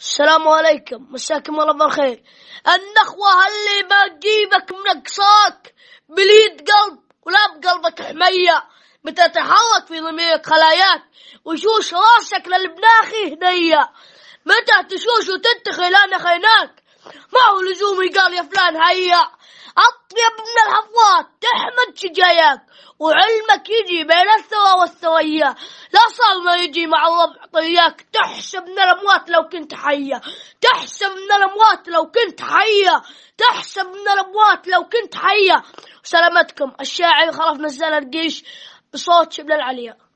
السلام عليكم مساكم الله بالخير النخوة اللي بجيبك منقصاك بليد قلب ولا بقلبك حمية تحرك في ضميرك خلاياك وشوش راسك للبناخي هدية متى تشوش وتنتخي لانا خيناك ما هو لزوم يقال يا فلان هيا أطيب من الهف الخطوات تحمد شجاياك وعلمك يجي بين الثوى والثوية لا صار ما يجي مع الربع طياك تحسب من الأموات لو كنت حية تحسب من الأموات لو كنت حية تحسب من الأموات لو كنت حية سلامتكم الشاعر خلف نزال القيش بصوت شبل العليا